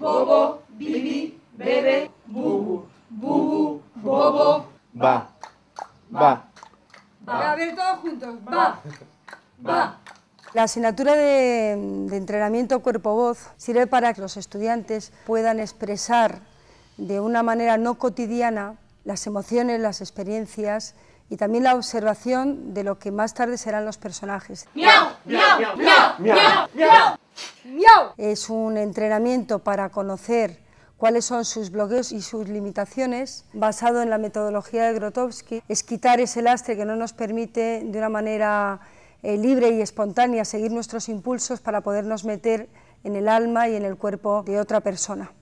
bobo, bibi, bebe, bubu, bubu, bobo, va, va. va. A ver, todos juntos, va, va. La asignatura de, de entrenamiento cuerpo-voz sirve para que los estudiantes puedan expresar de una manera no cotidiana las emociones, las experiencias y también la observación de lo que más tarde serán los personajes. ¡Miau! ¡Miau! ¡Miau! ¡Miau! ¡Miau! es un entrenamiento para conocer cuáles son sus bloqueos y sus limitaciones, basado en la metodología de Grotowski, es quitar ese lastre que no nos permite de una manera eh, libre y espontánea seguir nuestros impulsos para podernos meter en el alma y en el cuerpo de otra persona.